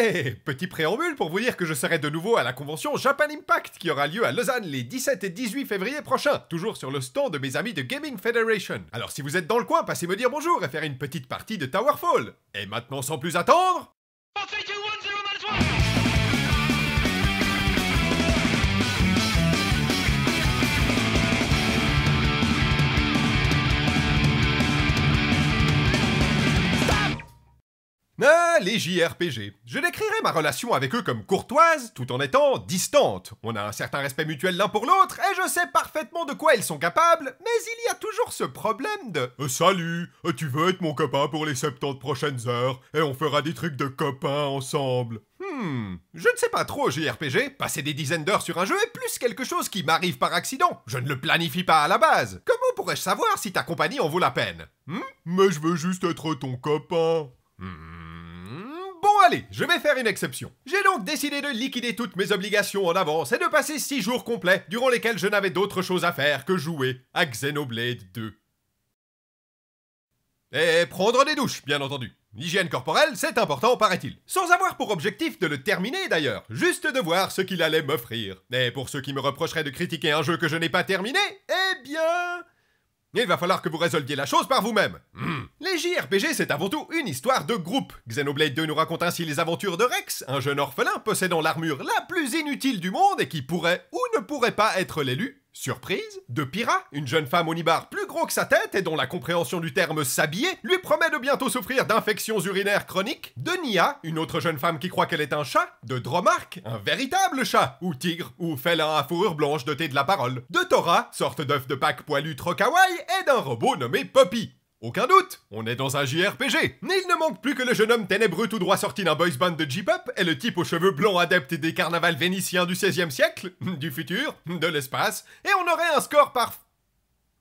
Eh, petit préambule pour vous dire que je serai de nouveau à la convention Japan Impact qui aura lieu à Lausanne les 17 et 18 février prochains, toujours sur le stand de mes amis de Gaming Federation. Alors si vous êtes dans le coin, passez me dire bonjour et faire une petite partie de Towerfall. Et maintenant sans plus attendre... les JRPG. Je décrirai ma relation avec eux comme courtoise, tout en étant distante. On a un certain respect mutuel l'un pour l'autre, et je sais parfaitement de quoi ils sont capables, mais il y a toujours ce problème de euh, Salut, euh, tu veux être mon copain pour les 70 prochaines heures, et on fera des trucs de copains ensemble ?» Hmm, je ne sais pas trop JRPG, passer des dizaines d'heures sur un jeu est plus quelque chose qui m'arrive par accident. Je ne le planifie pas à la base. Comment pourrais-je savoir si ta compagnie en vaut la peine hmm Mais je veux juste être ton copain. Hmm allez, je vais faire une exception. J'ai donc décidé de liquider toutes mes obligations en avance et de passer 6 jours complets durant lesquels je n'avais d'autre chose à faire que jouer à Xenoblade 2. Et prendre des douches, bien entendu. L'hygiène corporelle, c'est important, paraît-il. Sans avoir pour objectif de le terminer d'ailleurs, juste de voir ce qu'il allait m'offrir. Et pour ceux qui me reprocheraient de critiquer un jeu que je n'ai pas terminé, eh bien... Il va falloir que vous résolviez la chose par vous-même. Hmm. Les JRPG, c'est avant tout une histoire de groupe. Xenoblade 2 nous raconte ainsi les aventures de Rex, un jeune orphelin possédant l'armure la plus inutile du monde et qui pourrait ou ne pourrait pas être l'élu Surprise, de Pira, une jeune femme au plus gros que sa tête et dont la compréhension du terme s'habiller lui promet de bientôt souffrir d'infections urinaires chroniques, de Nia, une autre jeune femme qui croit qu'elle est un chat, de Dromark, un véritable chat, ou tigre, ou félin à fourrure blanche doté de la parole, de Torah, sorte d'œuf de Pâques poilu trop et d'un robot nommé Poppy. Aucun doute, on est dans un JRPG. Mais il ne manque plus que le jeune homme ténébreux tout droit sorti d'un boys band de J-pop et le type aux cheveux blancs adepte des carnavals vénitiens du 16e siècle, du futur, de l'espace, et on aurait un score par...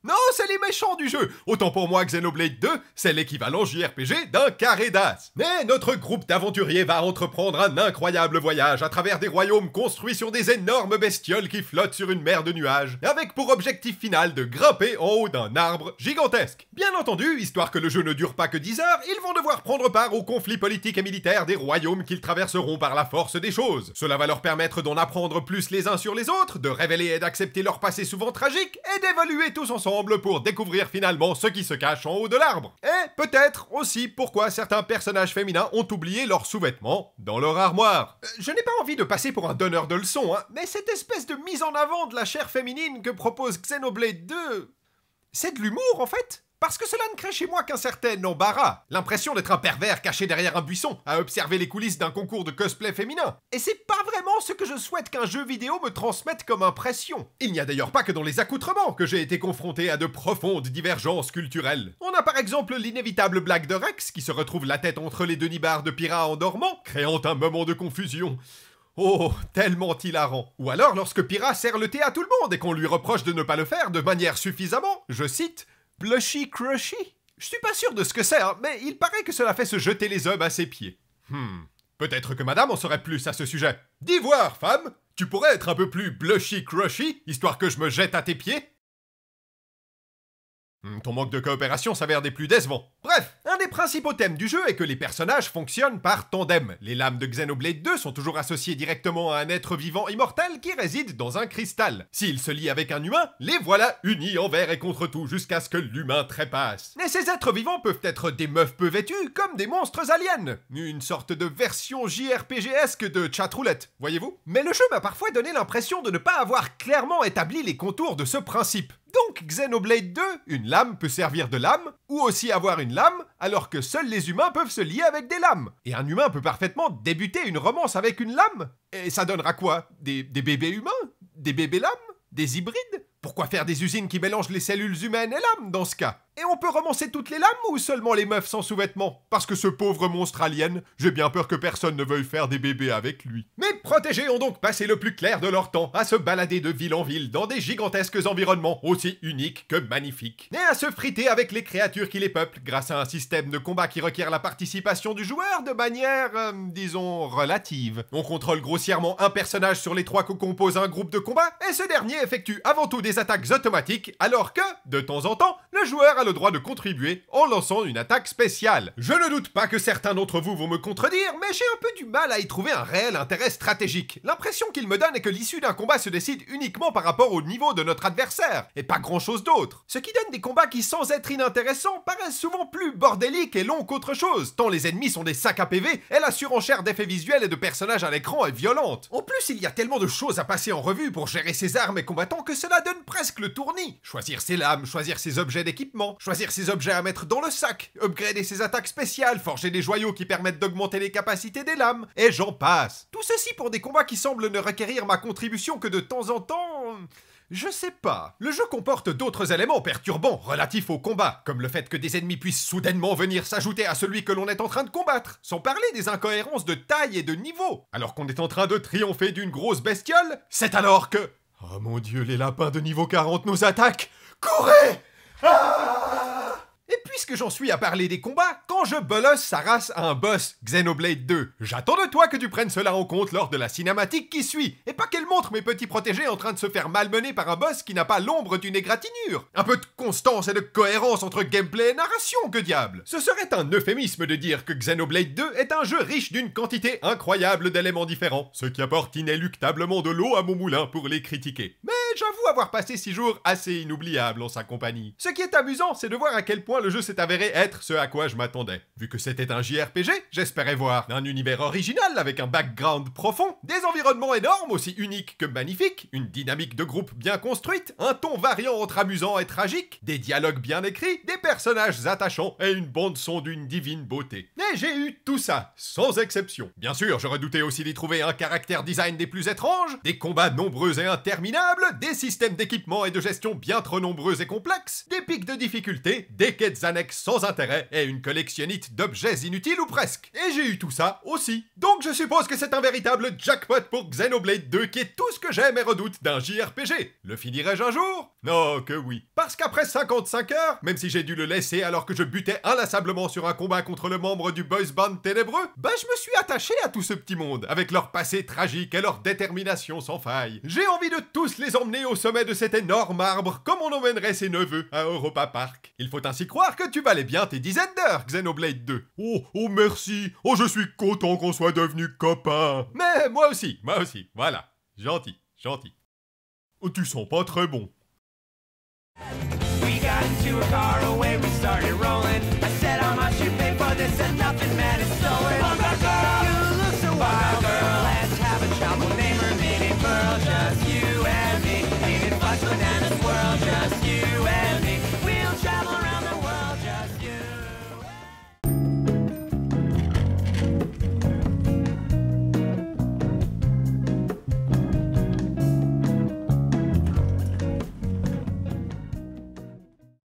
Non, c'est les méchants du jeu. Autant pour moi, que Xenoblade 2, c'est l'équivalent JRPG d'un carré d'as. Mais notre groupe d'aventuriers va entreprendre un incroyable voyage à travers des royaumes construits sur des énormes bestioles qui flottent sur une mer de nuages, avec pour objectif final de grimper en haut d'un arbre gigantesque. Bien entendu, histoire que le jeu ne dure pas que 10 heures, ils vont devoir prendre part aux conflits politiques et militaires des royaumes qu'ils traverseront par la force des choses. Cela va leur permettre d'en apprendre plus les uns sur les autres, de révéler et d'accepter leur passé souvent tragique, et d'évoluer tous ensemble pour découvrir finalement ce qui se cache en haut de l'arbre. Et peut-être aussi pourquoi certains personnages féminins ont oublié leurs sous-vêtements dans leur armoire. Euh, je n'ai pas envie de passer pour un donneur de leçons, hein, mais cette espèce de mise en avant de la chair féminine que propose Xenoblade 2, c'est de l'humour en fait parce que cela ne crée chez moi qu'un certain embarras, l'impression d'être un pervers caché derrière un buisson, à observer les coulisses d'un concours de cosplay féminin. Et c'est pas vraiment ce que je souhaite qu'un jeu vidéo me transmette comme impression. Il n'y a d'ailleurs pas que dans les accoutrements que j'ai été confronté à de profondes divergences culturelles. On a par exemple l'inévitable blague de Rex qui se retrouve la tête entre les deux barres de Pira en dormant, créant un moment de confusion. Oh, tellement hilarant. Ou alors lorsque Pira sert le thé à tout le monde et qu'on lui reproche de ne pas le faire de manière suffisamment, je cite, Blushy Crushy Je suis pas sûr de ce que c'est, hein, mais il paraît que cela fait se jeter les hommes à ses pieds. Hmm. Peut-être que madame en saurait plus à ce sujet. Dis voir, femme Tu pourrais être un peu plus blushy crushy, histoire que je me jette à tes pieds hmm, Ton manque de coopération s'avère des plus décevants. Bref, des principaux thèmes du jeu est que les personnages fonctionnent par tandem. Les lames de Xenoblade 2 sont toujours associées directement à un être vivant immortel qui réside dans un cristal. S'il se lie avec un humain, les voilà unis envers et contre tout jusqu'à ce que l'humain trépasse. Mais ces êtres vivants peuvent être des meufs peu vêtues comme des monstres aliens. Une sorte de version JRPGesque de chatroulette, voyez-vous Mais le jeu m'a parfois donné l'impression de ne pas avoir clairement établi les contours de ce principe donc Xenoblade 2, une lame peut servir de lame, ou aussi avoir une lame, alors que seuls les humains peuvent se lier avec des lames. Et un humain peut parfaitement débuter une romance avec une lame. Et ça donnera quoi des, bébés humains Des bébés lames Des hybrides Pourquoi faire des usines qui mélangent les cellules humaines et lames dans ce cas et on peut remoncer toutes les lames ou seulement les meufs sans sous-vêtements Parce que ce pauvre monstre alien, j'ai bien peur que personne ne veuille faire des bébés avec lui. Mes protégés ont donc passé le plus clair de leur temps à se balader de ville en ville dans des gigantesques environnements aussi uniques que magnifiques. Et à se friter avec les créatures qui les peuplent grâce à un système de combat qui requiert la participation du joueur de manière, euh, disons, relative. On contrôle grossièrement un personnage sur les trois que compose un groupe de combat, et ce dernier effectue avant tout des attaques automatiques, alors que, de temps en temps, le joueur a le droit de contribuer en lançant une attaque spéciale. Je ne doute pas que certains d'entre vous vont me contredire, mais j'ai un peu du mal à y trouver un réel intérêt stratégique. L'impression qu'il me donne est que l'issue d'un combat se décide uniquement par rapport au niveau de notre adversaire, et pas grand chose d'autre. Ce qui donne des combats qui, sans être inintéressants, paraissent souvent plus bordéliques et longs qu'autre chose, tant les ennemis sont des sacs à PV et la surenchère d'effets visuels et de personnages à l'écran est violente. En plus, il y a tellement de choses à passer en revue pour gérer ses armes et combattants que cela donne presque le tournis. Choisir ses lames, choisir ses objets d'équipement, choisir ses objets à mettre dans le sac, upgrader ses attaques spéciales, forger des joyaux qui permettent d'augmenter les capacités des lames, et j'en passe. Tout ceci pour des combats qui semblent ne requérir ma contribution que de temps en temps... Je sais pas. Le jeu comporte d'autres éléments perturbants relatifs au combat, comme le fait que des ennemis puissent soudainement venir s'ajouter à celui que l'on est en train de combattre, sans parler des incohérences de taille et de niveau. Alors qu'on est en train de triompher d'une grosse bestiole, c'est alors que... Oh mon dieu, les lapins de niveau 40 nous attaquent Courez ah puisque j'en suis à parler des combats, je bolosse sa race à un boss, Xenoblade 2, j'attends de toi que tu prennes cela en compte lors de la cinématique qui suit, et pas qu'elle montre mes petits protégés en train de se faire malmener par un boss qui n'a pas l'ombre d'une égratignure. Un peu de constance et de cohérence entre gameplay et narration, que diable Ce serait un euphémisme de dire que Xenoblade 2 est un jeu riche d'une quantité incroyable d'éléments différents, ce qui apporte inéluctablement de l'eau à mon moulin pour les critiquer. Mais j'avoue avoir passé six jours assez inoubliables en sa compagnie. Ce qui est amusant, c'est de voir à quel point le jeu s'est avéré être ce à quoi je m'attendais Vu que c'était un JRPG, j'espérais voir un univers original avec un background profond, des environnements énormes aussi uniques que magnifiques, une dynamique de groupe bien construite, un ton variant entre amusant et tragique, des dialogues bien écrits, des personnages attachants et une bande son d'une divine beauté. Et j'ai eu tout ça, sans exception. Bien sûr, j'aurais douté aussi d'y trouver un caractère design des plus étranges, des combats nombreux et interminables, des systèmes d'équipement et de gestion bien trop nombreux et complexes, des pics de difficulté, des quêtes annexes sans intérêt et une collection d'objets inutiles ou presque. Et j'ai eu tout ça aussi. Donc je suppose que c'est un véritable jackpot pour Xenoblade 2 qui est tout ce que j'aime et redoute d'un JRPG. Le finirai-je un jour Non, que oui. Parce qu'après 55 heures, même si j'ai dû le laisser alors que je butais inlassablement sur un combat contre le membre du boys band ténébreux, bah je me suis attaché à tout ce petit monde, avec leur passé tragique et leur détermination sans faille. J'ai envie de tous les emmener au sommet de cet énorme arbre comme on emmènerait ses neveux à Europa Park. Il faut ainsi croire que tu valais bien tes dizaines d'heures, Xenoblade Blade 2. Oh, oh merci, oh je suis content qu'on soit devenu copain. Mais moi aussi, moi aussi, voilà. Gentil, gentil. Oh, tu sens pas très bon.